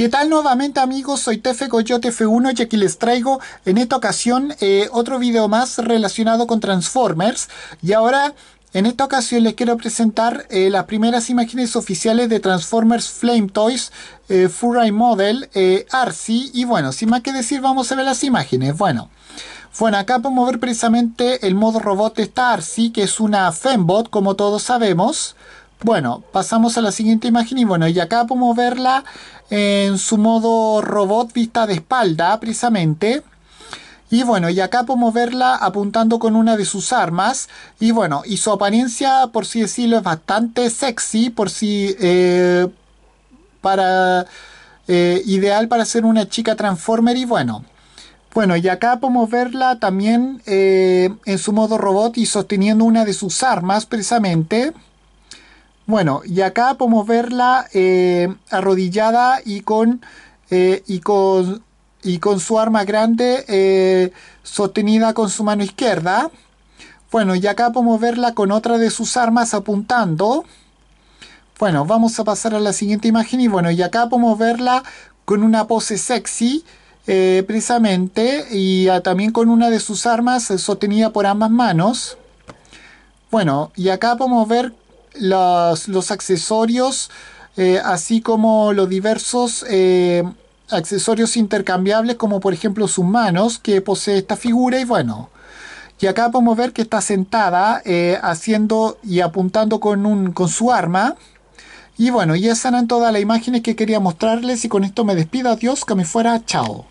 ¿Qué tal nuevamente amigos? Soy Tefe Coyote F1 y aquí les traigo en esta ocasión eh, otro video más relacionado con Transformers y ahora en esta ocasión les quiero presentar eh, las primeras imágenes oficiales de Transformers Flame Toys eh, Model eh, Arcee y bueno, sin más que decir vamos a ver las imágenes, bueno bueno, acá podemos ver precisamente el modo robot de esta Arcee que es una Fembot como todos sabemos bueno, pasamos a la siguiente imagen y bueno, y acá podemos verla en su modo robot vista de espalda, precisamente. Y bueno, y acá podemos verla apuntando con una de sus armas. Y bueno, y su apariencia, por si decirlo, es bastante sexy, por si... Eh, para... Eh, ideal para ser una chica transformer y bueno. Bueno, y acá podemos verla también eh, en su modo robot y sosteniendo una de sus armas precisamente. Bueno, y acá podemos verla eh, arrodillada y con, eh, y, con, y con su arma grande eh, sostenida con su mano izquierda. Bueno, y acá podemos verla con otra de sus armas apuntando. Bueno, vamos a pasar a la siguiente imagen y bueno, y acá podemos verla con una pose sexy, precisamente, y también con una de sus armas sostenida por ambas manos. Bueno, y acá podemos ver los accesorios, eh, así como los diversos eh, accesorios intercambiables, como por ejemplo sus manos, que posee esta figura y bueno. Y acá podemos ver que está sentada eh, haciendo y apuntando con, un, con su arma. Y bueno, ya esas todas las imágenes que quería mostrarles y con esto me despido. Adiós, que me fuera. Chao.